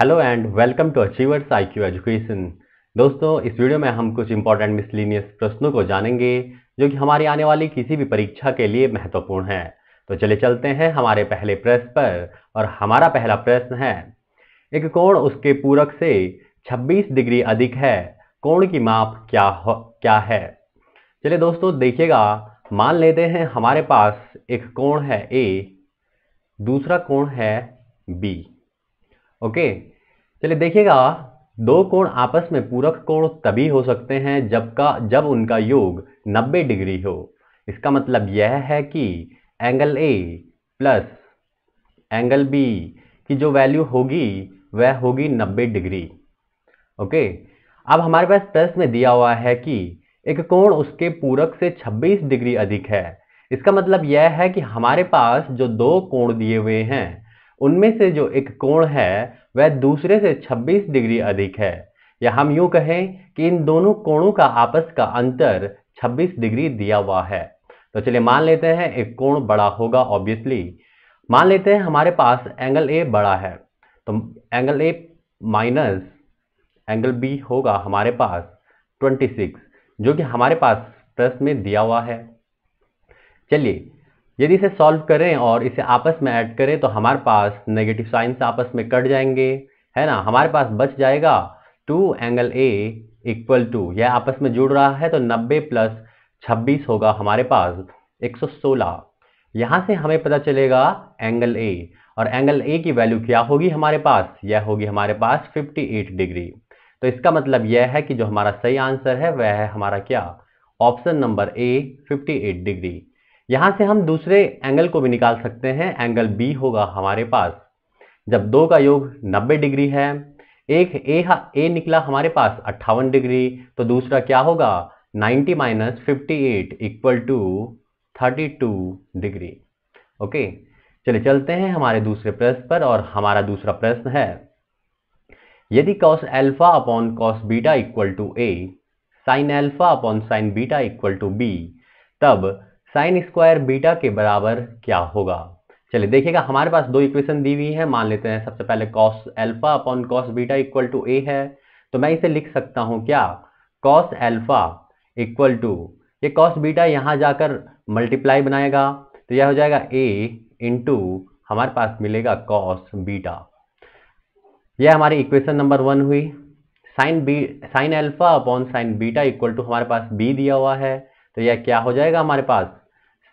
hello and welcome to achievers IQ education दोस्तों इस video में हम कुछ इंपॉर्टेंट मिसलिनियस प्रश्नों को जानेंगे जो कि हमारी आने वाली किसी भी परीक्षा के लिए महत्वपूर्ण है तो चले चलते हैं हमारे पहले प्रश्न पर और हमारा पहला प्रश्न है एक कोण उसके पूरक से 26 डिग्री अधिक है कोण की माप क्या हो क्या है चलिए दोस्तों देखिएगा मान लेते हैं हमारे पास एक कोण है ए दूसरा कोण है बी ओके चलिए देखिएगा दो कोण आपस में पूरक कोण तभी हो सकते हैं जब का जब उनका योग 90 डिग्री हो इसका मतलब यह है कि angle A plus angle B की जो वैल्यू होगी वह होगी 90 डिग्री ओके अब हमारे पास प्रश्न में दिया हुआ है कि एक कोण उसके पूरक से 26 डिग्री अधिक है इसका मतलब यह है कि हमारे पास जो दो कोण दिए हुए हैं उनमें से जो एक कोण है वह दूसरे से 26 डिग्री अधिक है या हम यूं कहें कि इन दोनों कोणों का आपस का अंतर 26 डिग्री दिया हुआ है तो चलिए मान लेते हैं एक कोण बड़ा होगा ऑब्वियसली मान लेते हैं हमारे पास एंगल ए बड़ा है तो angle A minus angle B होगा हमारे पास 26 जो कि हमारे पास प्रश्न में दिया हुआ है चलिए यदि इसे सॉल्व करें और इसे आपस में ऐड करें तो हमारे पास नेगेटिव साइंस आपस में कट जाएंगे है ना हमारे पास बच जाएगा two angle A equal to यह आपस में जुड़ रहा है तो नब्बे प्लस छब्बीस होगा हमारे पास एक सौ सोलह यहाँ से हमें पता चलेगा एंगल ए और एंगल ए की वैल्यू क्या होगी हमारे पास यह होगी हमारे पास फिफ्टी एट डिग्री तो इसका मतलब यह है कि जो हमारा सही आंसर है वह है हमारा क्या option number A fifty eight degree यहाँ से हम दूसरे एंगल को भी निकाल सकते हैं एंगल बी होगा हमारे पास जब दो का योग 90 डिग्री है एक ए ए निकला हमारे पास अट्ठावन डिग्री तो दूसरा क्या होगा 90 minus fifty eight equal to thirty two degree okay चलिए चलते हैं हमारे दूसरे प्रश्न पर और हमारा दूसरा प्रश्न है यदि cos alpha upon cos beta equal to A sine alpha upon sine beta equal to B तब साइन स्क्वायर बीटा के बराबर क्या होगा चलिए देखिएगा हमारे पास दो इक्वेशन दी हुई है मान लेते हैं सबसे पहले cos alpha upon cos beta equal to A है तो मैं इसे लिख सकता हूँ क्या कॉस एल्फा इक्वल टू ये कॉस बीटा यहाँ जाकर मल्टीप्लाई बनाएगा तो यह हो जाएगा ए इंटू हमारे पास मिलेगा कॉस बीटा यह हमारी इक्वेशन नंबर वन हुई sine B sine alpha upon sine beta equal to हमारे पास बी दिया हुआ है तो यह क्या हो जाएगा हमारे पास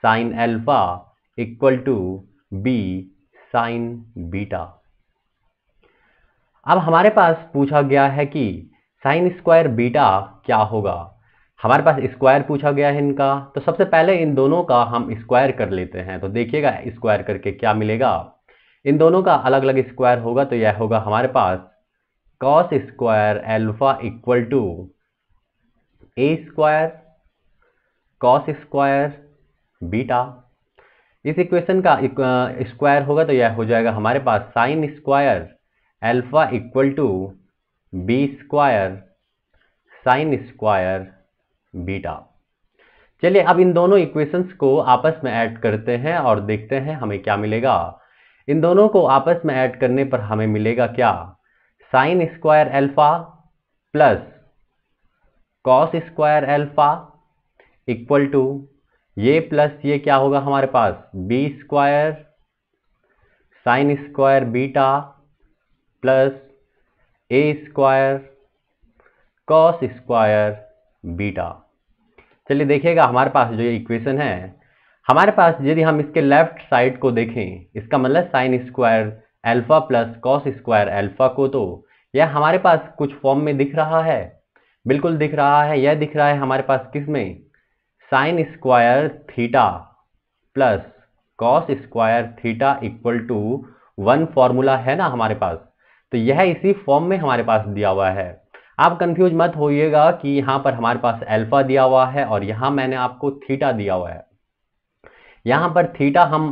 sine alpha equal to B sine beta अब हमारे पास पूछा गया है कि साइन स्क्वायर बीटा क्या होगा हमारे पास स्क्वायर पूछा गया है इनका तो सबसे पहले इन दोनों का हम स्क्वायर कर लेते हैं तो देखिएगा स्क्वायर करके क्या मिलेगा इन दोनों का अलग अलग स्क्वायर होगा तो यह होगा हमारे पास cos square alpha equal to A square cos square beta इस इक्वेशन का स्क्वायर होगा तो यह हो जाएगा हमारे पास sine square alpha equal to B square sine square beta चलिए अब इन दोनों इक्वेशंस को आपस में ऐड करते हैं और देखते हैं हमें क्या मिलेगा इन दोनों को आपस में ऐड करने पर हमें मिलेगा क्या sine square alpha plus cos square alpha equal to ये प्लस ये क्या होगा हमारे पास B square sine square beta plus A square cos square beta चलिए देखिएगा हमारे पास जो ये इक्वेशन है हमारे पास यदि हम इसके लेफ्ट साइड को देखें इसका मतलब sine square alpha plus cos square alpha को तो यह हमारे पास कुछ फॉर्म में दिख रहा है बिल्कुल दिख रहा है यह दिख रहा है हमारे पास किस में sine square theta plus cos square theta equal to one formula है ना हमारे पास तो यह इसी फॉर्म में हमारे पास दिया हुआ है आप कंफ्यूज मत होइएगा कि यहाँ पर हमारे पास अल्फा दिया हुआ है और यहाँ मैंने आपको थीटा दिया हुआ है यहाँ पर थीटा हम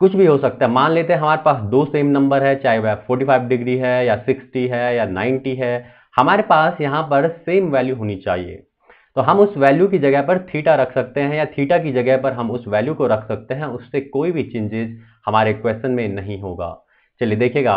कुछ भी हो सकता है मान लेते हैं हमारे पास दो सेम नंबर है चाहे वह 45 डिग्री है या 60 है या 90 है हमारे पास यहाँ पर सेम वैल्यू होनी चाहिए तो हम उस वैल्यू की जगह पर थीटा रख सकते हैं या थीटा की जगह पर हम उस वैल्यू को रख सकते हैं उससे कोई भी चेंजेज हमारे क्वेश्चन में नहीं होगा चलिए देखिएगा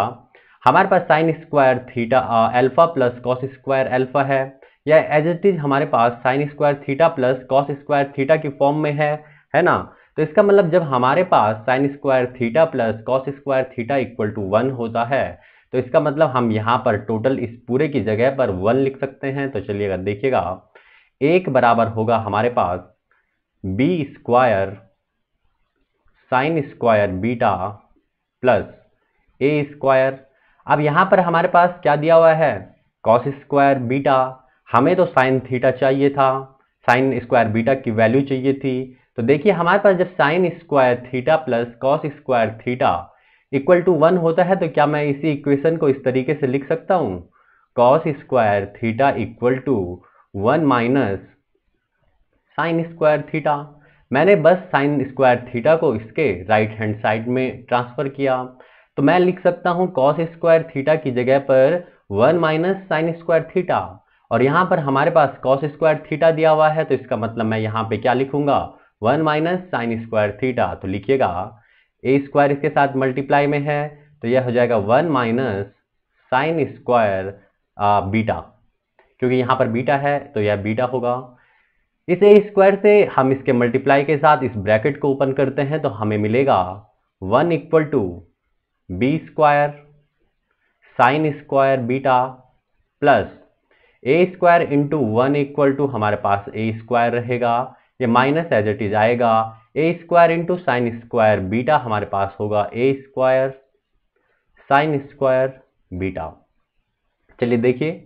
हमारे पास sine square theta alpha plus cos square alpha है या एज इट इज हमारे पास sine square theta plus cos square theta की फॉर्म में है है ना तो इसका मतलब जब हमारे पास sine square theta plus cos square theta equal to one होता है तो इसका मतलब हम यहाँ पर टोटल इस पूरे की जगह पर वन लिख सकते हैं तो चलिएगा देखिएगा एक बराबर होगा हमारे पास B square sine square beta plus A square अब यहाँ पर हमारे पास क्या दिया हुआ है कॉस स्क्वायर बीटा हमें तो साइन थीटा चाहिए था साइन स्क्वायर बीटा की वैल्यू चाहिए थी तो देखिए हमारे पास जब sine square theta plus cos square theta equal to one होता है तो क्या मैं इसी इक्वेशन को इस तरीके से लिख सकता हूँ cos square theta equal to one minus sine square theta मैंने बस साइन स्क्वायर थीटा को इसके राइट हैंड साइड में ट्रांसफ़र किया तो मैं लिख सकता हूँ कॉस स्क्वायर थीटा की जगह पर one minus sine square theta और यहाँ पर हमारे पास कॉस स्क्वायर थीटा दिया हुआ है तो इसका मतलब मैं यहाँ पे क्या लिखूंगा one minus sine square theta तो लिखिएगा ए स्क्वायर इसके साथ मल्टीप्लाई में है तो यह हो जाएगा one minus sine square beta क्योंकि यहाँ पर बीटा है तो यह बीटा होगा इस ए स्क्वायर से हम इसके मल्टीप्लाई के साथ इस ब्रैकेट को ओपन करते हैं तो हमें मिलेगा one equal to B square sine square beta plus A square into one equal to हमारे पास ए स्क्वायर रहेगा ये माइनस एज इट इज आएगा A square into sine square beta हमारे पास होगा A square sine square beta चलिए देखिए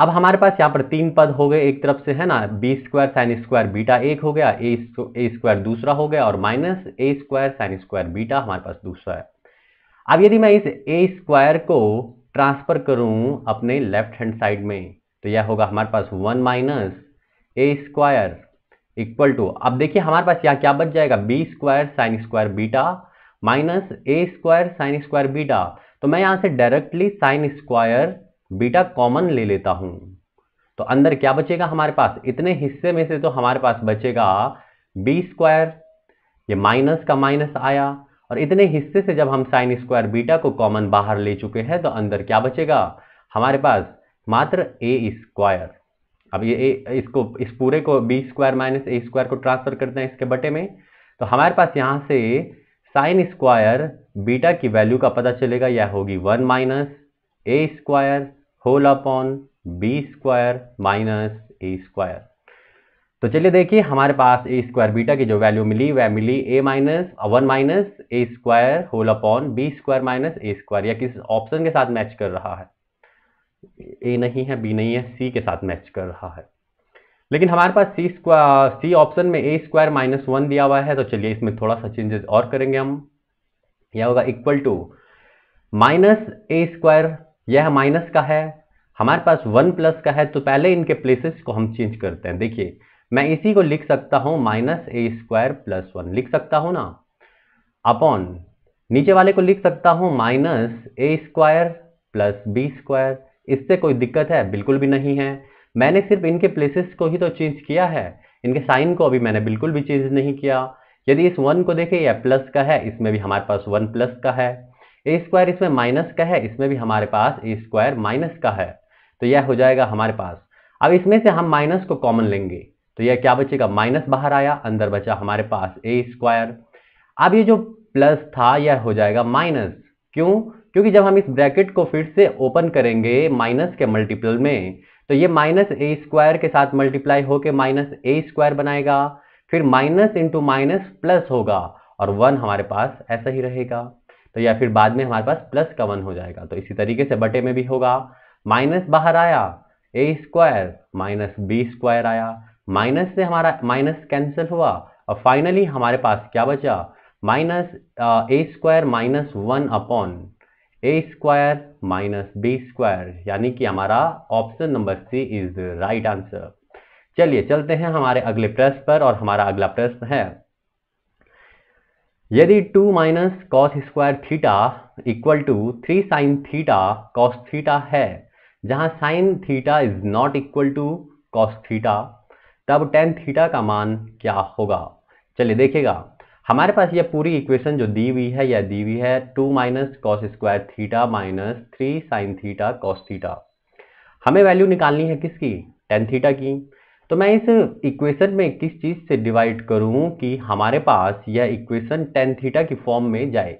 अब हमारे पास यहाँ पर तीन पद हो गए एक तरफ से है ना B square sine square beta एक हो गया ए स्क्वायर दूसरा हो गया और minus A square sine square beta हमारे पास दूसरा है अब यदि मैं इस ए स्क्वायर को ट्रांसफर करूं अपने लेफ्ट हैंड साइड में तो यह होगा हमारे पास one minus A square equal to अब देखिए हमारे पास यहाँ क्या बच जाएगा B square sine square beta minus A square sine square beta तो मैं यहाँ से directly sine square beta common ले लेता हूं तो अंदर क्या बचेगा हमारे पास इतने हिस्से में से तो हमारे पास बचेगा बी स्क्वायर ये माइनस का माइनस आया और इतने हिस्से से जब हम साइन स्क्वायर बीटा को कॉमन बाहर ले चुके हैं तो अंदर क्या बचेगा हमारे पास मात्र ए स्क्वायर अब ये ए इसको इस पूरे को B square minus A square को ट्रांसफर करते हैं इसके बटे में तो हमारे पास यहाँ से साइन स्क्वायर बीटा की वैल्यू का पता चलेगा यह होगी one minus A square whole upon B square minus A square तो चलिए देखिए हमारे पास ए स्क्वायर बीटा की जो वैल्यू मिली वह मिली A minus one minus A square whole upon B square minus A square या किस ऑप्शन के साथ मैच कर रहा है ए नहीं है बी नहीं है सी के साथ मैच कर रहा है लेकिन हमारे पास सी स्क्वायर सी ऑप्शन में ए स्क्वायर माइनस वन दिया हुआ है तो चलिए इसमें थोड़ा सा चेंजेस और करेंगे हम यह होगा equal to minus A square यह माइनस का है हमारे पास वन प्लस का है तो पहले इनके प्लेसेस को हम चेंज करते हैं देखिए मैं इसी को लिख सकता हूँ minus A square plus one लिख सकता हूँ ना अपॉन नीचे वाले को लिख सकता हूँ minus A square plus B square इससे कोई दिक्कत है बिल्कुल भी नहीं है मैंने सिर्फ इनके प्लेसेस को ही तो चेंज किया है इनके साइन को अभी मैंने बिल्कुल भी चेंज नहीं किया यदि इस वन को देखें यह प्लस का है इसमें भी हमारे पास वन प्लस का है ए स्क्वायर इसमें माइनस का है इसमें भी हमारे पास ए स्क्वायर माइनस का है तो यह हो जाएगा हमारे पास अब इसमें से हम माइनस को कॉमन लेंगे तो यह क्या बचेगा माइनस बाहर आया अंदर बचा हमारे पास ए स्क्वायर अब ये जो प्लस था यह हो जाएगा माइनस क्यों क्योंकि जब हम इस ब्रैकेट को फिर से ओपन करेंगे माइनस के मल्टीपल में तो ये माइनस ए स्क्वायर के साथ मल्टीप्लाई होकर माइनस ए स्क्वायर बनाएगा फिर माइनस इंटू माइनस प्लस होगा और वन हमारे पास ऐसा ही रहेगा तो या फिर बाद में हमारे पास प्लस का वन हो जाएगा तो इसी तरीके से बटे में भी होगा माइनस बाहर आया A square minus B square आया माइनस से हमारा माइनस कैंसिल हुआ और फाइनली हमारे पास क्या बचा minus A square minus one upon A square minus B square यानी कि हमारा option number C is the right answer चलिए चलते हैं हमारे अगले प्रश्न पर और हमारा अगला प्रश्न है यदि two minus cos square theta equal to three sine theta cos theta है जहां sine theta is not equal to cos theta तब टेन थीटा का मान क्या होगा चलिए देखिएगा हमारे पास यह पूरी इक्वेशन जो दी हुई है या दी हुई है two minus cos square theta minus three sine theta cos theta हमें वैल्यू निकालनी है किसकी टेन थीटा की तो मैं इस इक्वेशन में किस चीज़ से डिवाइड करूं कि हमारे पास यह इक्वेशन टेन थीटा की फॉर्म में जाए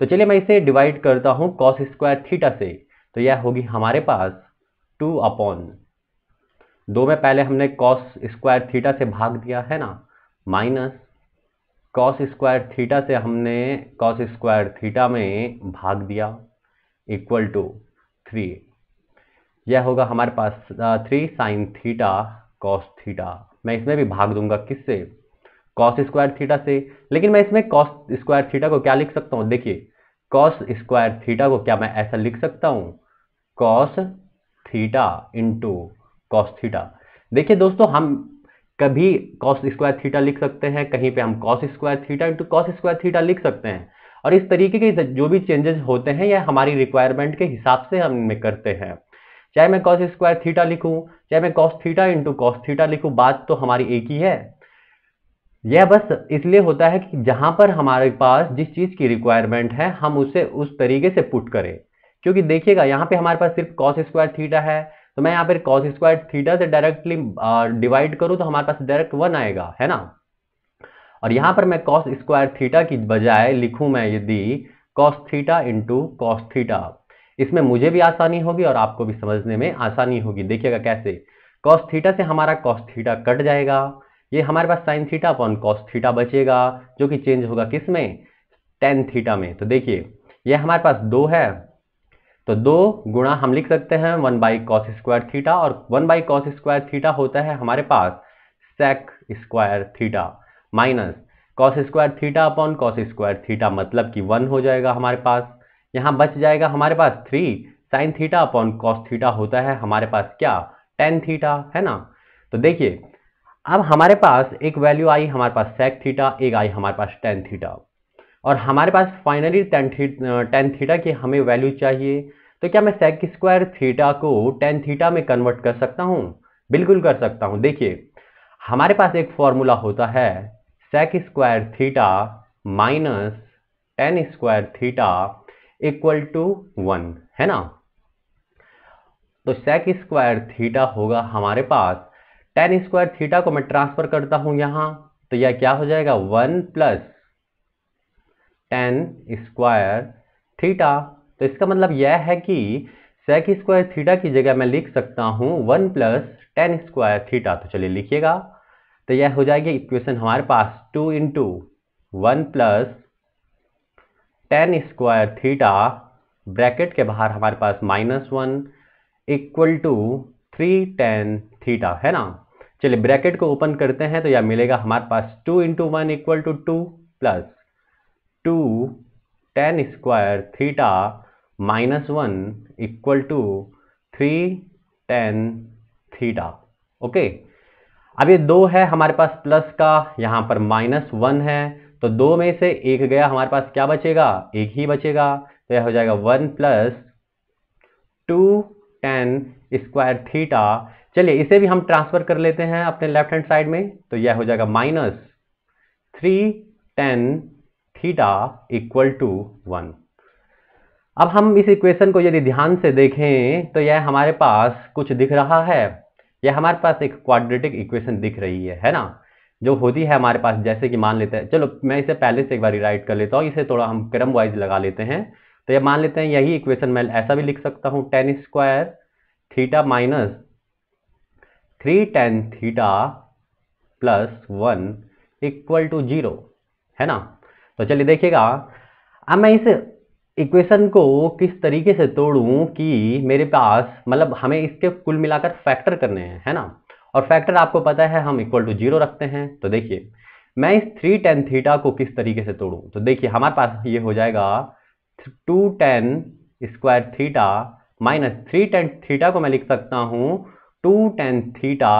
तो चलिए मैं इसे डिवाइड करता हूं कॉस स्क्वायर थीटा से तो यह होगी हमारे पास टू अपॉन दो में पहले हमने कॉस स्क्वायर थीटा से भाग दिया है ना माइनस कॉस स्क्वायर थीटा से हमने कॉस स्क्वायर थीटा में भाग दिया इक्वल टू थ्री यह होगा हमारे पास three sine theta cos theta मैं इसमें भी भाग दूंगा किससे कॉस स्क्वायर थीटा से लेकिन मैं इसमें कॉस स्क्वायर थीटा को क्या लिख सकता हूँ देखिए कॉस स्क्वायर थीटा को क्या मैं ऐसा लिख सकता हूँ cos theta into cos theta देखिए दोस्तों हम कभी कॉस स्क्वायर थीटा लिख सकते हैं कहीं पे हम cos square theta into cos square theta लिख सकते हैं और इस तरीके के जो भी चेंजेस होते हैं यह हमारी रिक्वायरमेंट के हिसाब से हम इनमें करते हैं चाहे मैं कॉस स्क्वायर थीटा लिखूं चाहे मैं cos theta into cos theta लिखूं बात तो हमारी एक ही है यह बस इसलिए होता है कि जहां पर हमारे पास जिस चीज की रिक्वायरमेंट है हम उसे उस तरीके से पुट करें क्योंकि देखिएगा यहाँ पे हमारे पास सिर्फ कॉस स्क्वायर थीटा है तो मैं यहाँ पर कॉस स्क्वायर थीटा से डायरेक्टली डिवाइड करूँ तो हमारे पास डायरेक्ट वन आएगा है ना और यहाँ पर मैं कॉस स्क्वायर थीटा की बजाय लिखूँ मैं यदि cos theta into cos theta इसमें मुझे भी आसानी होगी और आपको भी समझने में आसानी होगी देखिएगा कैसे कॉस थीटा से हमारा कॉस थीटा कट जाएगा ये हमारे पास sine theta upon cos theta बचेगा जो कि चेंज होगा किस में टेन थीटा में तो देखिए यह हमारे पास दो है तो दो गुणा हम लिख सकते हैं one by cos square theta और one by cos square theta होता है हमारे पास sec square theta minus cos square theta upon cos square theta मतलब कि वन हो जाएगा हमारे पास यहाँ बच जाएगा हमारे पास three sine theta upon cos theta होता है हमारे पास क्या टेन थीटा है ना तो देखिए अब हमारे पास एक वैल्यू आई हमारे पास सेक थीटा एक आई हमारे पास टेन थीटा और हमारे पास फाइनली टेन थी टेन थीटा की हमें वैल्यू चाहिए तो क्या मैं सेक स्क्वायर थीटा को टेन थीटा में कन्वर्ट कर सकता हूँ बिल्कुल कर सकता हूँ देखिए हमारे पास एक फॉर्मूला होता है sec square theta minus tan square theta equal to one है ना तो सेक स्क्वायर थीटा होगा हमारे पास टेन स्क्वायर थीटा को मैं ट्रांसफर करता हूं यहां तो यह क्या हो जाएगा one plus tan square theta तो इसका मतलब यह है कि सेक स्क्वायर थीटा की जगह मैं लिख सकता हूं one plus tan square theta तो चलिए लिखिएगा तो यह हो जाएगी इक्वेशन हमारे पास two into one plus tan square theta bracket के बाहर हमारे पास minus one equal to three tan theta है ना चलिए ब्रैकेट को ओपन करते हैं तो यह मिलेगा हमारे पास two into one equal to two plus two tan square theta minus one equal to three tan theta okay अब ये दो है हमारे पास प्लस का यहाँ पर माइनस वन है तो दो में से एक गया हमारे पास क्या बचेगा एक ही बचेगा तो यह हो जाएगा one plus two tan square theta चलिए इसे भी हम ट्रांसफर कर लेते हैं अपने लेफ्ट हैंड साइड में तो यह हो जाएगा minus three tan theta equal to one अब हम इस इक्वेशन को यदि ध्यान से देखें तो यह हमारे पास कुछ दिख रहा है यह हमारे पास एक क्वाड्रेटिक इक्वेशन दिख रही है है ना जो होती है हमारे पास जैसे कि मान लेते हैं चलो मैं इसे पहले से एक बार राइट कर लेता हूँ इसे थोड़ा हम क्रम वाइज लगा लेते हैं तो ये मान लेते हैं यही इक्वेशन मैं ऐसा भी लिख सकता हूँ tan square theta minus three tan theta plus one equal to zero है ना तो चलिए देखिएगा अब मैं इस इक्वेशन को किस तरीके से तोड़ूं कि मेरे पास मतलब हमें इसके कुल मिलाकर फैक्टर करने हैं है ना और फैक्टर आपको पता है हम इक्वल टू जीरो रखते हैं तो देखिए मैं इस थ्री टेन थीटा को किस तरीके से तोड़ू तो देखिए हमारे पास ये हो जाएगा two tan square theta minus three tan theta को मैं लिख सकता हूं two tan theta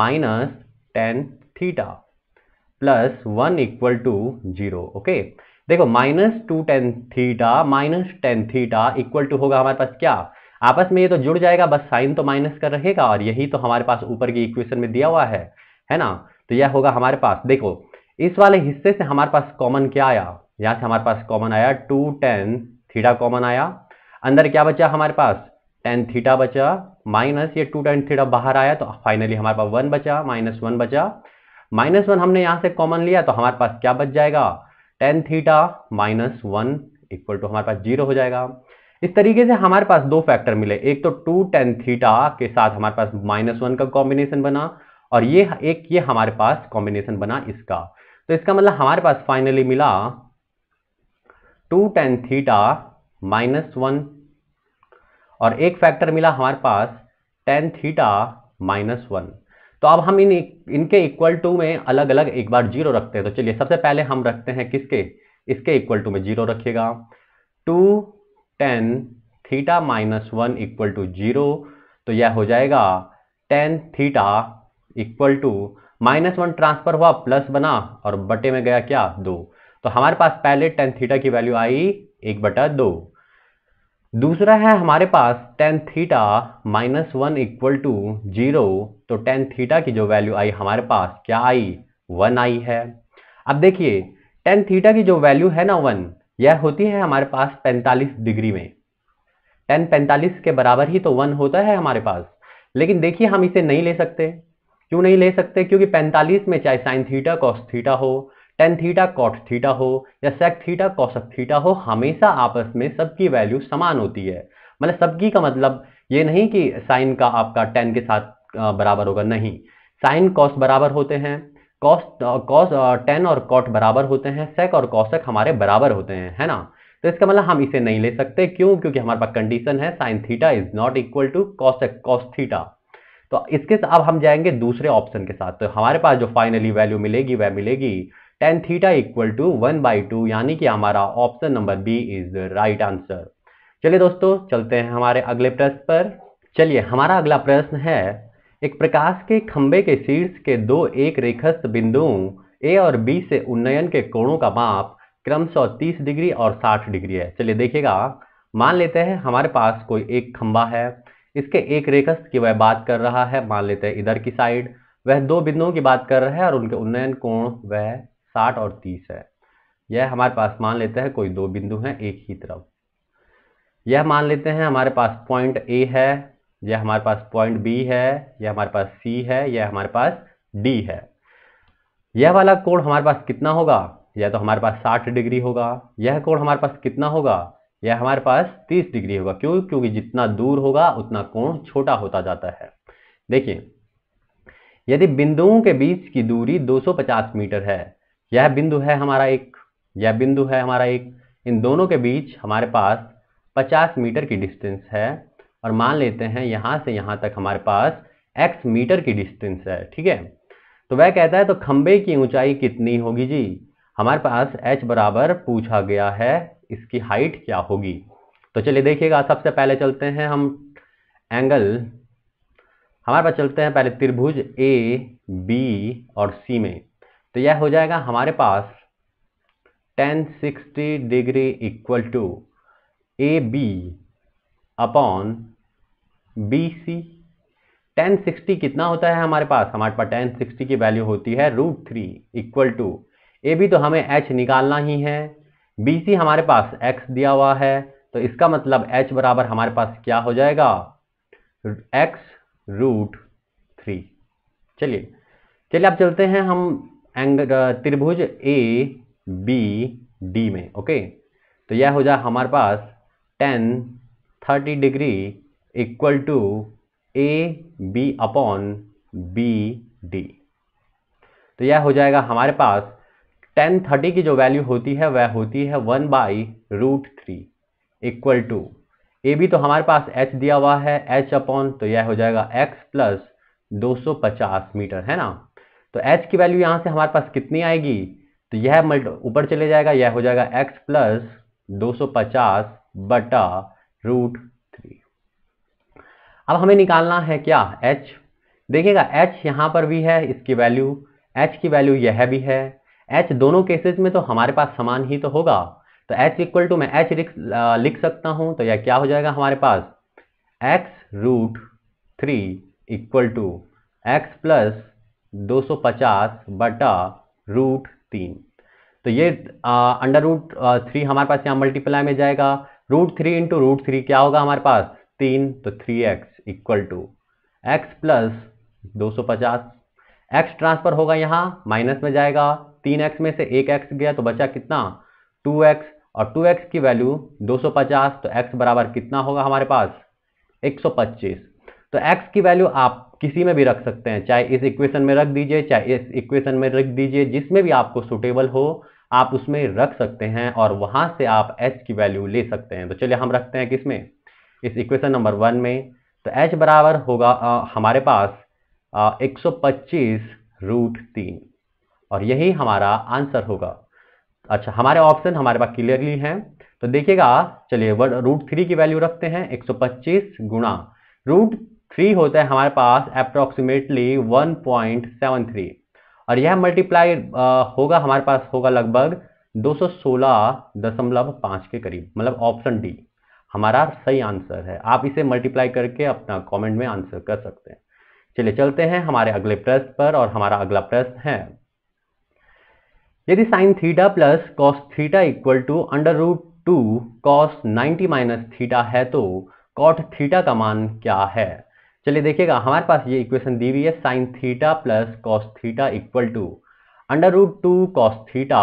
minus tan theta plus one equal to zero okay देखो minus two tan theta minus tan theta equal to होगा हमारे पास क्या आपस में ये तो जुड़ जाएगा बस साइन तो माइनस कर रहेगा और यही तो हमारे पास ऊपर की इक्वेशन में दिया हुआ है है ना तो यह होगा हमारे पास देखो इस वाले हिस्से से हमारे पास कॉमन क्या आया यहाँ से हमारे पास कॉमन आया टू टेन थीटा कॉमन आया अंदर क्या बचा हमारे पास टेन थीटा बचा माइनस ये टू टेन थीटा बाहर आया तो फाइनली हमारे पास वन बचा माइनस वन बचा माइनस वन हमने यहाँ से कॉमन लिया तो हमारे पास क्या बच जाएगा tan theta minus one equal to हमारे पास जीरो हो जाएगा इस तरीके से हमारे पास दो फैक्टर मिले एक तो टू टेन थीटा के साथ हमारे पास माइनस वन का कॉम्बिनेशन बना और ये एक ये हमारे पास कॉम्बिनेशन बना इसका तो इसका मतलब हमारे पास फाइनली मिला two tan theta minus one और एक फैक्टर मिला हमारे पास टेन थीटा माइनस वन तो अब हम इन इनके इक्वल टू में अलग अलग एक बार जीरो रखते हैं तो चलिए सबसे पहले हम रखते हैं किसके इसके इक्वल टू में जीरो रखिएगा two tan theta minus one equal to zero तो यह हो जाएगा tan theta equal to minus one transfer हुआ प्लस बना और बटे में गया क्या दो तो हमारे पास पहले टेन थीटा की वैल्यू आई एक बटा दो दूसरा है हमारे पास tan theta minus one equal to zero तो टेन थीटा की जो वैल्यू आई हमारे पास क्या आई वन आई है अब देखिए टेन थीटा की जो वैल्यू है ना वन यह होती है हमारे पास 45 डिग्री में टेन 45 के बराबर ही तो वन होता है हमारे पास लेकिन देखिए हम इसे नहीं ले सकते क्यों नहीं ले सकते क्योंकि 45 में चाहे साइन थीटा कॉस थीटा हो टेन थीटा कॉट थीटा हो या सेक थीटा कॉस थीटा हो हमेशा आपस में सबकी वैल्यू समान होती है मतलब सबकी का मतलब ये नहीं कि साइन का आपका टेन के साथ बराबर होगा नहीं साइन कॉस बराबर होते हैं कॉस कॉस टेन और कॉट बराबर होते हैं सेक और कॉसेक हमारे बराबर होते हैं है ना तो इसका मतलब हम इसे नहीं ले सकते क्यों क्योंकि हमारे पास कंडीशन है sine theta is not equal to cosec cos theta तो इसके अब हम जाएंगे दूसरे ऑप्शन के साथ तो हमारे पास जो फाइनली वैल्यू मिलेगी वह मिलेगी tan theta equal to one by two यानी कि हमारा option number B is right answer चलिए दोस्तों चलते हैं हमारे अगले प्रश्न पर चलिए हमारा अगला प्रश्न है एक प्रकाश के खंबे के शीर्ष के दो एक रेखस्थ बिंदुओं ए और बी से उन्नयन के कोणों का माप क्रमशः 30 डिग्री और 60 डिग्री है चलिए देखिएगा मान लेते हैं हमारे पास कोई एक खंबा है इसके एक रेखस्थ की वह बात कर रहा है मान लेते हैं इधर की साइड वह दो बिंदुओं की बात कर रहा है और उनके उन्नयन कोण वह साठ और तीस है यह हमारे पास मान लेते हैं कोई दो बिंदु हैं एक ही तरफ यह मान लेते हैं हमारे पास पॉइंट ए है यह हमारे पास पॉइंट बी है यह हमारे पास सी है यह हमारे पास डी है यह वाला कोण हमारे पास कितना होगा यह तो हमारे पास 60 डिग्री होगा यह कोण हमारे पास कितना होगा यह हमारे पास 30 डिग्री होगा क्यों क्योंकि जितना दूर होगा उतना कोण छोटा होता जाता है देखिए यदि बिंदुओं के बीच की दूरी 250 मीटर है यह बिंदु है हमारा एक यह बिंदु है हमारा एक इन दोनों के बीच हमारे पास 50 मीटर की डिस्टेंस है और मान लेते हैं यहाँ से यहाँ तक हमारे पास x मीटर की डिस्टेंस है ठीक है तो वह कहता है तो खंबे की ऊंचाई कितनी होगी जी हमारे पास h बराबर पूछा गया है इसकी हाइट क्या होगी तो चलिए देखिएगा सबसे पहले चलते हैं हम एंगल हमारे पास चलते हैं पहले त्रिभुज ए बी और सी में तो यह हो जाएगा हमारे पास tan sixty degree equal to A B upon B C tan sixty कितना होता है हमारे पास हमारे पास टेन सिक्सटी की वैल्यू होती है root three equal to A भी तो हमें एच निकालना ही है बी सी हमारे पास एक्स दिया हुआ है तो इसका मतलब एच बराबर हमारे पास क्या हो जाएगा एक्स रूट थ्री चलिए चलिए आप चलते हैं हम एंग त्रिभुज ए बी डी में ओके तो यह हो जाए हमारे पास tan thirty degree equal to A B upon B D तो यह हो जाएगा हमारे पास टेन थर्टी की जो वैल्यू होती है वह होती है one by root three equal to A B तो हमारे पास एच दिया हुआ है एच अपॉन तो यह हो जाएगा एक्स प्लस दो सौ पचास मीटर है ना तो एच की वैल्यू यहाँ से हमारे पास कितनी आएगी तो यह मल्ट ऊपर चले जाएगा यह हो जाएगा एक्स प्लस दो सौ पचास बटा रूट अब हमें निकालना है क्या एच देखिएगा एच यहाँ पर भी है इसकी वैल्यू एच की वैल्यू यह भी है एच दोनों केसेस में तो हमारे पास समान ही तो होगा तो एच इक्वल टू मैं एच लिख सकता हूँ तो यह क्या हो जाएगा हमारे पास X root three equal to X plus दो सौ पचास बटा रूट तीन तो ये अंडर रूट थ्री हमारे पास यहाँ मल्टीप्लाई में जाएगा root three into root three क्या होगा हमारे पास तीन तो three X equal to X plus दो सौ पचास एक्स ट्रांसफर होगा यहाँ माइनस में जाएगा तीन एक्स में से एक एक्स गया तो बचा कितना टू एक्स और टू एक्स की वैल्यू दो सौ पचास तो एक्स बराबर कितना होगा हमारे पास एक सौ पच्चीस तो एक्स की वैल्यू आप किसी में भी रख सकते हैं चाहे इस इक्वेशन में रख दीजिए चाहे इस इक्वेशन में रख दीजिए जिसमें भी आपको सुटेबल हो आप उसमें रख सकते हैं और वहां से आप एच की वैल्यू ले सकते हैं तो चलिए हम रखते हैं किसमें इस इक्वेशन नंबर वन में तो h बराबर होगा आ, हमारे पास एक सौ पच्चीस रूट तीन और यही हमारा आंसर होगा अच्छा हमारे ऑप्शन हमारे पास क्लियरली हैं तो देखिएगा चलिए रूट थ्री की वैल्यू रखते हैं 125 गुणा रूट थ्री होता है हमारे पास अप्रोक्सीमेटली 1.73 और यह मल्टीप्लाई होगा हमारे पास होगा लगभग 216.5 के करीब मतलब ऑप्शन डी हमारा सही आंसर है आप इसे मल्टीप्लाई करके अपना कमेंट में आंसर कर सकते हैं चलिए चलते हैं हमारे अगले प्रश्न पर और हमारा अगला प्रश्न है यदि sine theta plus cos theta equal to under root two cos ninety minus theta है तो कॉट थीटा का मान क्या है चलिए देखिएगा हमारे पास ये इक्वेशन दी हुई है sine theta plus cos theta equal to under root two cos theta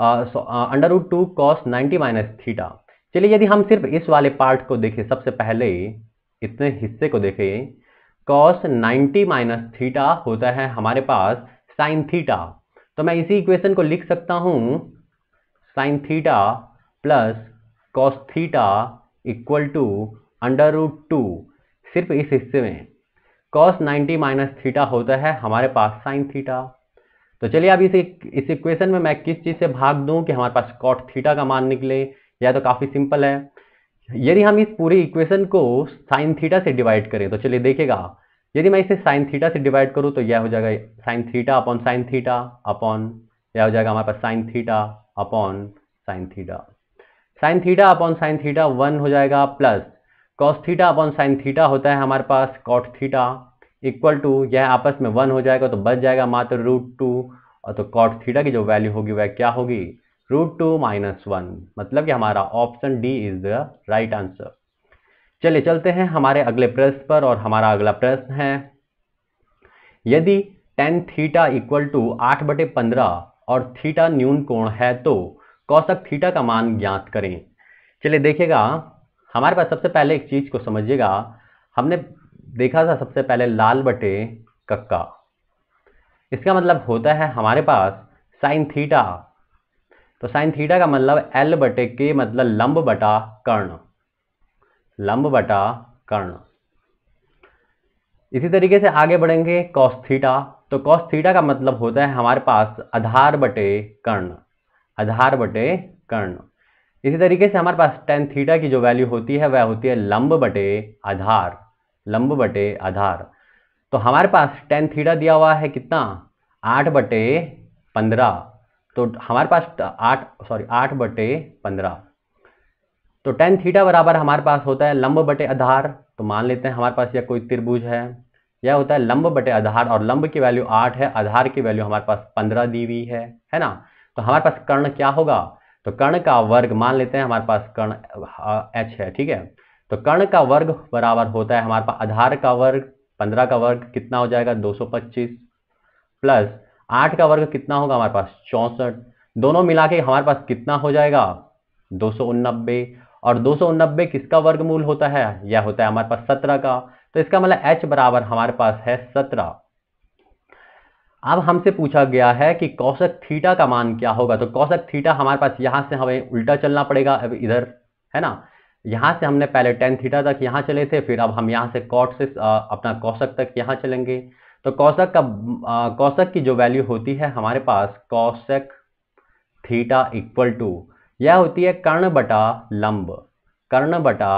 under root two cos ninety minus theta चलिए यदि हम सिर्फ इस वाले पार्ट को देखें सबसे पहले इतने हिस्से को देखें कॉस 90 माइनस थीटा होता है हमारे पास साइन थीटा तो मैं इसी इक्वेशन को लिख सकता हूं sine theta plus cos theta equal to under root two सिर्फ इस हिस्से में कॉस 90 माइनस थीटा होता है हमारे पास साइन थीटा तो चलिए अब इस इक्वेशन में मैं किस चीज़ से भाग दूं कि हमारे पास कॉट थीटा का मान निकले या तो काफ़ी सिंपल है यदि हम इस पूरी इक्वेशन को साइन थीटा से डिवाइड करें तो चलिए देखेगा यदि मैं इसे साइन थीटा से डिवाइड करूँ तो यह हो जाएगा sine theta upon sine theta upon यह हो जाएगा हमारे पास sine theta upon sine theta sine theta upon sine theta one हो जाएगा plus cos theta upon sine theta होता है हमारे पास कॉट थीटा इक्वल टू यह आपस में वन हो जाएगा तो बच जाएगा मात्र रूट टू और तो कॉट थीटा की जो वैल्यू होगी वह क्या होगी रूट टू माइनस वन मतलब कि हमारा option D is the right answer चलिए चलते हैं हमारे अगले प्रश्न पर और हमारा अगला प्रश्न है यदि टेन थीटा इक्वल टू आठ बटे पंद्रह और थीटा न्यून कोण है तो कौशक थीटा का मान ज्ञात करें चलिए देखिएगा हमारे पास सबसे पहले एक चीज़ को समझिएगा हमने देखा था सबसे पहले लाल बटे कक्का इसका मतलब होता है हमारे पास साइन थीटा तो साइन थीटा का मतलब एल बटे के मतलब लंब बटा कर्ण लंब बटा कर्ण इसी तरीके से आगे बढ़ेंगे कॉस थीटा तो कॉस थीटा का मतलब होता है हमारे पास आधार बटे कर्ण आधार बटे कर्ण इसी तरीके से हमारे पास टेन थीटा की जो वैल्यू होती है वह होती है लंब बटे आधार लंब बटे आधार तो हमारे पास टेन थीटा दिया हुआ है कितना आठ बटे पंद्रह तो हमारे पास आठ सॉरी आठ बटे पंद्रह तो टेन थीटा बराबर हमारे पास होता है लंब बटे आधार तो मान लेते हैं हमारे पास यह कोई त्रिभुज है यह होता है लंब बटे आधार और लंब की वैल्यू आठ है आधार की वैल्यू हमारे पास पंद्रह दी हुई है है ना तो हमारे पास कर्ण क्या होगा तो कर्ण का वर्ग मान लेते हैं हमारे पास कर्ण एच है ठीक है तो कर्ण का वर्ग बराबर होता है हमारे पास आधार का वर्ग पंद्रह का वर्ग कितना हो जाएगा दो सौ पच्चीस प्लस आठ का वर्ग कितना होगा हमारे पास चौंसठ दोनों मिला के हमारे पास कितना हो जाएगा दो और दो किसका वर्गमूल होता है यह होता है हमारे पास सत्रह का तो इसका मतलब h बराबर हमारे पास है सत्रह अब हमसे पूछा गया है कि कौशक थीटा का मान क्या होगा तो कौशक थीटा हमारे पास यहाँ से हमें उल्टा चलना पड़ेगा अब इधर है ना यहाँ से हमने पहले टेन थीटा तक यहाँ चले थे फिर अब हम यहाँ से कॉट से अपना कौशक तक यहाँ चलेंगे तो कौशक का कौशक की जो वैल्यू होती है हमारे पास कौशक थीटा इक्वल टू यह होती है कर्ण बटा लंब कर्ण बटा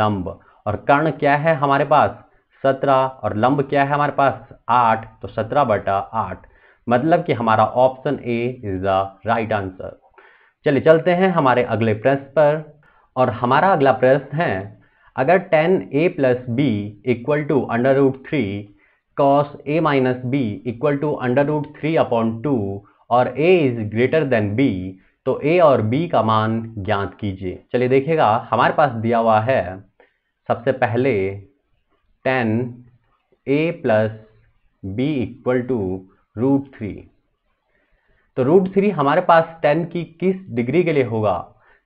लंब और कर्ण क्या है हमारे पास सत्रह और लंब क्या है हमारे पास आठ तो सत्रह बटा आठ मतलब कि हमारा option A is the right answer चलिए चलते हैं हमारे अगले प्रश्न पर और हमारा अगला प्रश्न है अगर tan A plus B equal to under root three cos a minus B equal to under root three upon two और a is greater than b तो a और b का मान ज्ञात कीजिए चलिए देखिएगा हमारे पास दिया हुआ है सबसे पहले tan a plus B equal to root three तो रूट थ्री हमारे पास टेन की किस डिग्री के लिए होगा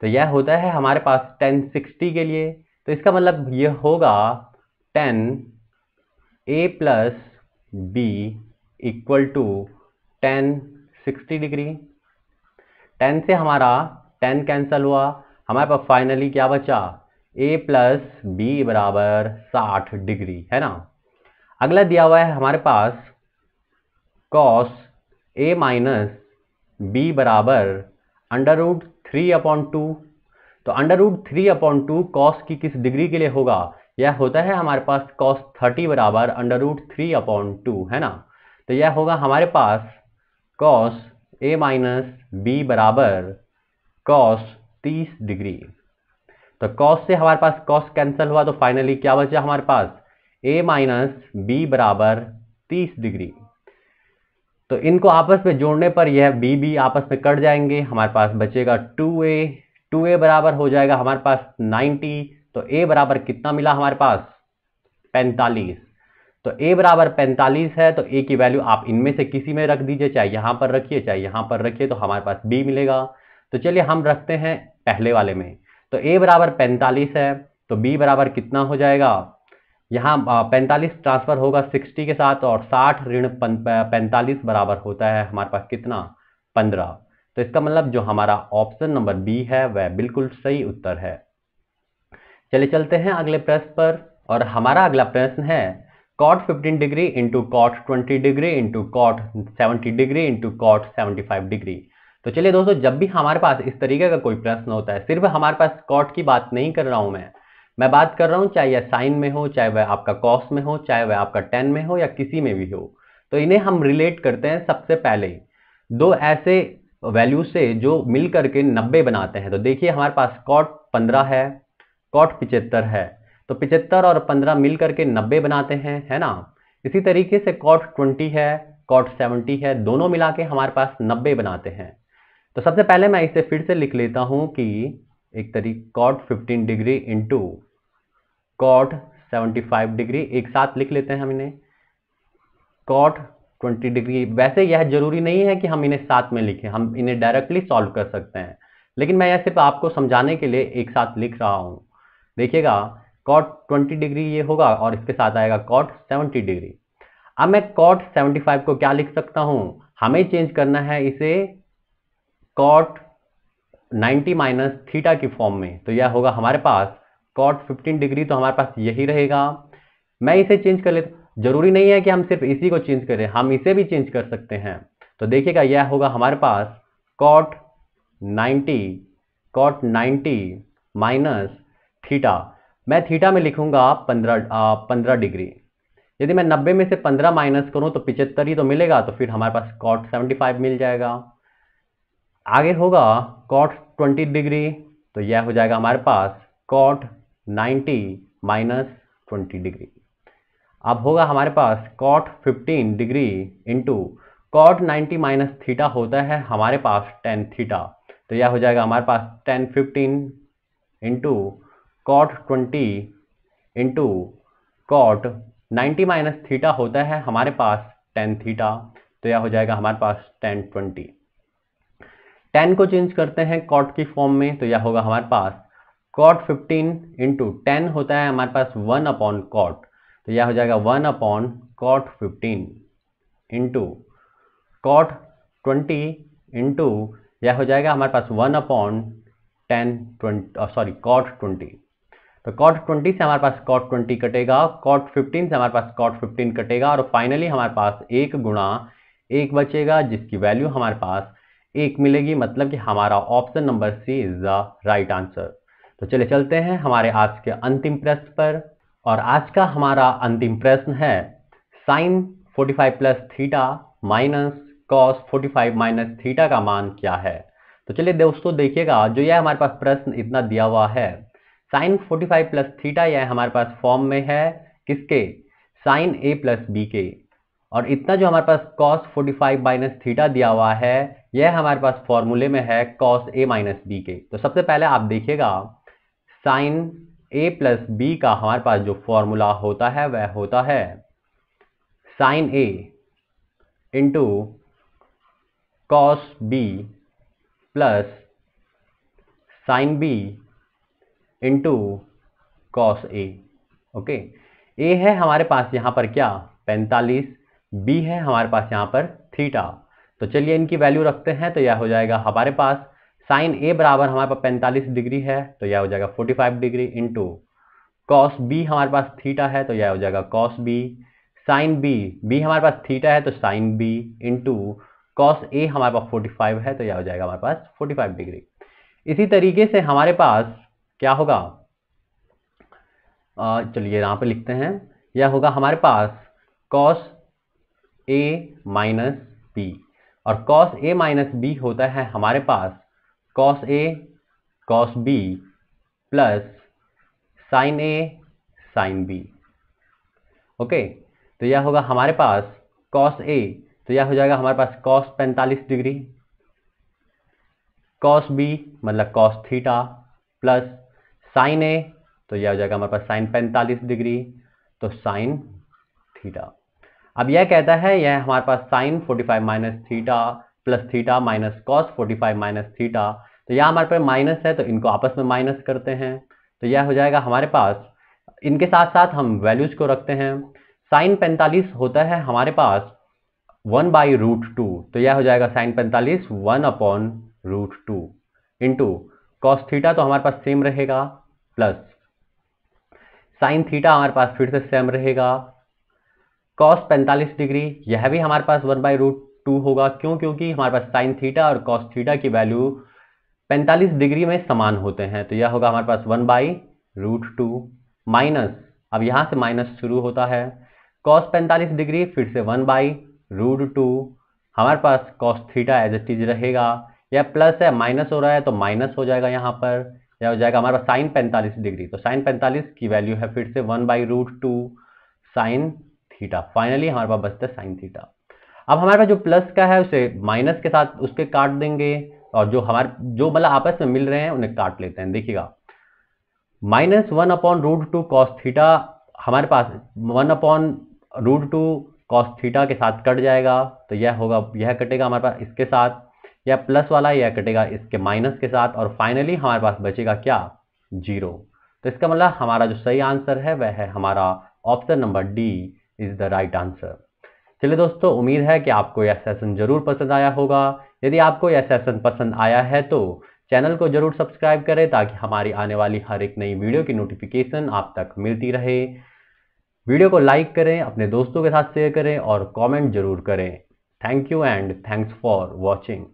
तो यह होता है हमारे पास टेन सिक्सटी के लिए तो इसका मतलब यह होगा tan A plus B equal to tan sixty degree tan से हमारा टेन कैंसिल हुआ हमारे पास फाइनली क्या बचा ए प्लस बी बराबर साठ डिग्री है ना अगला दिया हुआ है हमारे पास कॉस ए माइनस बी बराबर under root three upon two तो under root three upon two cos की किस डिग्री के लिए होगा यह होता है हमारे पास कॉस थर्टी बराबर under root three upon two है ना तो यह होगा हमारे पास कॉस ए माइनस बी बराबर कॉस तीस डिग्री तो कॉस से हमारे पास कॉस कैंसिल हुआ तो फाइनली क्या बचा हमारे पास ए माइनस बी बराबर तीस डिग्री तो इनको आपस में जोड़ने पर यह बी बी आपस में कट जाएंगे हमारे पास बचेगा टू ए टू ए बराबर हो जाएगा हमारे पास नाइन्टी तो ए बराबर कितना मिला हमारे पास 45 तो ए बराबर 45 है तो ए की वैल्यू आप इनमें से किसी में रख दीजिए चाहे यहां पर रखिए चाहे यहां पर रखिए तो हमारे पास बी मिलेगा तो चलिए हम रखते हैं पहले वाले में तो ए बराबर पैंतालीस है तो बी बराबर कितना हो जाएगा यहाँ 45 ट्रांसफर होगा 60 के साथ और 60 ऋण पैंतालीस बराबर होता है हमारे पास कितना 15 तो इसका मतलब जो हमारा ऑप्शन नंबर बी है वह बिल्कुल सही उत्तर है चले चलते हैं अगले प्रश्न पर और हमारा अगला प्रश्न है cot 15 degree into cot 20 degree into cot 70 degree into cot 75 degree तो चलिए दोस्तों जब भी हमारे पास इस तरीके का कोई प्रश्न होता है सिर्फ हमारे पास कॉट की बात नहीं कर रहा हूं मैं मैं बात कर रहा हूं चाहे वह साइन में हो चाहे वह आपका कॉस में हो चाहे वह आपका टेन में हो या किसी में भी हो तो इन्हें हम रिलेट करते हैं सबसे पहले दो ऐसे वैल्यू से जो मिल करके नब्बे बनाते हैं तो देखिए हमारे पास कॉट पंद्रह है कॉट पिचहत्तर है तो पिचहत्तर और पंद्रह मिल करके नब्बे बनाते हैं है ना इसी तरीके से कॉट ट्वेंटी है कॉट सेवेंटी है दोनों मिला के हमारे पास नब्बे बनाते हैं तो सबसे पहले मैं इसे फिर से लिख लेता हूं कि एक तरीक cot fifteen degree into cot seventy five degree एक साथ लिख लेते हैं हम इन्हें कॉट ट्वेंटी डिग्री वैसे यह जरूरी नहीं है कि हम इन्हें साथ में लिखें हम इन्हें डायरेक्टली सॉल्व कर सकते हैं लेकिन मैं यह सिर्फ आपको समझाने के लिए एक साथ लिख रहा हूँ देखिएगा कॉट 20 डिग्री ये होगा और इसके साथ आएगा कॉट 70 डिग्री अब मैं कॉट 75 को क्या लिख सकता हूँ हमें चेंज करना है इसे कॉट 90 माइनस थीटा की फॉर्म में तो यह होगा हमारे पास कॉट 15 डिग्री तो हमारे पास यही रहेगा मैं इसे चेंज कर लेता जरूरी नहीं है कि हम सिर्फ इसी को चेंज करें हम इसे भी चेंज कर सकते हैं तो देखिएगा यह होगा हमारे पास कॉट 90 कॉट 90 माइनस थीटा मैं थीटा में लिखूंगा पंद्रह पंद्रह डिग्री यदि मैं नब्बे में से पंद्रह माइनस करूं तो पिचहत्तर ही तो मिलेगा तो फिर हमारे पास कॉट सेवेंटी फाइव मिल जाएगा आगे होगा कॉट ट्वेंटी डिग्री तो यह हो जाएगा हमारे पास cot ninety minus twenty degree अब होगा हमारे पास cot fifteen degree into cot ninety minus theta होता है हमारे पास टेन थीटा तो यह हो जाएगा हमारे पास tan fifteen into cot twenty into cot ninety minus theta होता है हमारे पास टेन थीटा तो यह हो जाएगा हमारे पास टेन ट्वेंटी टेन को चेंज करते हैं कॉट की फॉर्म में तो यह होगा हमारे पास कॉट फिफ्टीन इंटू टेन होता है हमारे पास वन अपॉन कॉट तो यह हो जाएगा one upon cot fifteen into cot twenty into यह हो जाएगा हमारे पास one upon tan twenty sorry cot twenty तो कॉट ट्वेंटी से हमारे पास कॉट ट्वेंटी कटेगा कॉट फिफ्टीन से हमारे पास कॉट फिफ्टीन कटेगा और फाइनली हमारे पास एक गुणा एक बचेगा जिसकी वैल्यू हमारे पास एक मिलेगी मतलब कि हमारा option number C is the right answer तो चले चलते हैं हमारे आज के अंतिम प्रश्न पर और आज का हमारा अंतिम प्रश्न है sine 45 plus theta minus cos 45 minus theta का मान क्या है तो चलिए दोस्तों देखिएगा जो यह हमारे पास प्रश्न इतना दिया हुआ है साइन 45 प्लस थीटा यह हमारे पास फॉर्म में है किसके साइन ए प्लस बी के और इतना जो हमारे पास कॉस 45 माइनस थीटा दिया हुआ है यह हमारे पास फॉर्मूले में है कॉस ए माइनस बी के तो सबसे पहले आप देखिएगा साइन ए प्लस बी का हमारे पास जो फॉर्मूला होता है वह होता है sine A into cos B plus sine B into cos A okay A है हमारे पास यहाँ पर क्या पैंतालीस बी है हमारे पास यहाँ पर थीटा तो चलिए इनकी वैल्यू रखते हैं तो यह हो जाएगा हमारे पास साइन ए बराबर हमारे पास पैंतालीस डिग्री है तो यह हो जाएगा forty five degree into cos B हमारे पास थीटा है तो यह हो जाएगा cos B sine B B हमारे पास थीटा है तो sine B into cos A हमारे पास फोर्टी फाइव है तो यह हो जाएगा हमारे पास फोर्टी फाइव डिग्री इसी तरीके से हमारे पास क्या होगा चलिए यहाँ पे लिखते हैं यह होगा हमारे पास कॉस ए माइनस बी और कॉस ए माइनस बी होता है हमारे पास cos A cos B plus sine A sine B okay तो यह होगा हमारे पास कॉस ए तो यह हो जाएगा हमारे पास कॉस पैंतालीस डिग्री कॉस बी मतलब cos theta plus sine A तो यह हो जाएगा हमारे पास साइन पैंतालीस डिग्री तो साइन थीटा अब यह कहता है यह हमारे पास sine 45 five minus theta plus theta minus cos forty five minus theta तो यह हमारे पास माइनस है तो इनको आपस में माइनस करते हैं तो यह हो जाएगा हमारे पास इनके साथ साथ हम वैल्यूज को रखते हैं साइन 45 होता है हमारे पास वन बाई रूट टू तो यह हो जाएगा sine 45 one upon root two into cos theta तो हमारे पास सेम रहेगा प्लस साइन थीटा हमारे पास फिर से सेम रहेगा कॉस 45 डिग्री यह भी हमारे पास वन बाई रूट टू होगा क्यों क्योंकि हमारे पास साइन थीटा और कॉस थीटा की वैल्यू 45 डिग्री में समान होते हैं तो यह होगा हमारे पास one by root two minus अब यहां से माइनस शुरू होता है कॉस 45 डिग्री फिर से वन बाई रूट टू हमारे पास कॉस थीटा एज ए चीज रहेगा यह प्लस है माइनस हो रहा है तो माइनस हो जाएगा यहाँ पर क्या हो जाएगा हमारा साइन पैंतालीस डिग्री तो साइन पैंतालीस की वैल्यू है फिर से one by root two sine theta finally हमारे पास बचता है साइन थीटा अब हमारे पास जो प्लस का है उसे माइनस के साथ उसके काट देंगे और जो हमारे जो मतलब आपस में मिल रहे हैं उन्हें काट लेते हैं देखिएगा minus one upon root two cos theta हमारे पास one upon root two cos theta के साथ कट जाएगा तो यह होगा यह कटेगा हमारे पास इसके साथ या प्लस वाला या कटेगा इसके माइनस के साथ और फाइनली हमारे पास बचेगा क्या जीरो तो इसका मतलब हमारा जो सही आंसर है वह है हमारा option number D is the right answer चलिए दोस्तों उम्मीद है कि आपको यह सेशन जरूर पसंद आया होगा यदि आपको यह सेशन पसंद आया है तो चैनल को जरूर सब्सक्राइब करें ताकि हमारी आने वाली हर एक नई वीडियो की नोटिफिकेशन आप तक मिलती रहे वीडियो को लाइक करें अपने दोस्तों के साथ शेयर करें और कमेंट जरूर करें thank you and thanks for watching